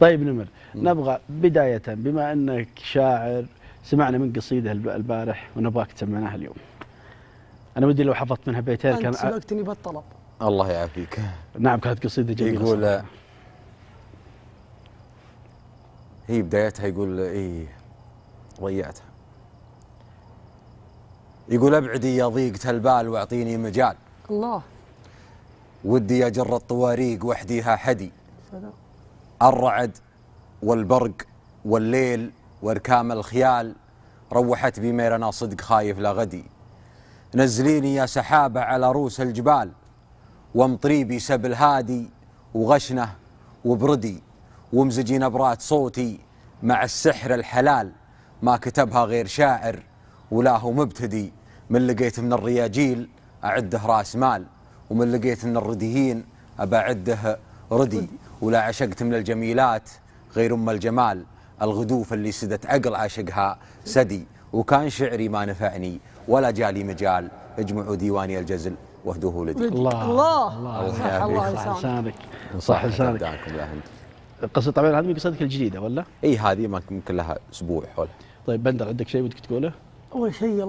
طيب نمر نبغى بداية بما أنك شاعر سمعنا من قصيده البارح ونبغاك تسمعناها اليوم أنا ودي لو حفظت منها بيتين كان أنت سبقتني بالطلب الله يعافيك نعم كانت قصيدة جميلة يقول هي بدايتها يقول إيه ضيعتها يقول ابعدي يا ضيقة البال واعطيني مجال الله ودي اجر الطواريق وحديها حدي صدق الرعد والبرق والليل واركام الخيال روحت بي ميرنا صدق خايف لغدي نزليني يا سحابة على روس الجبال وامطري بي سبل هادي وغشنه وبردي ومزجي نبرات صوتي مع السحر الحلال ما كتبها غير شاعر ولا هو مبتدي من لقيت من الرياجيل أعده راس مال ومن لقيت من الرديين أبعده ردي ولا عشقت من الجميلات غير أم الجمال الغدوف اللي سدت عقل عاشقها سدي وكان شعري ما نفعني ولا جالي مجال اجمعوا ديواني الجزل واهدوه لدي الله الله الله, الله لسانك صح يسامحك قصة طبعا هذه من قصتك الجديده ولا؟ اي هذه يمكن لها اسبوع حول طيب بندر عندك شيء ودك تقوله؟ اول شيء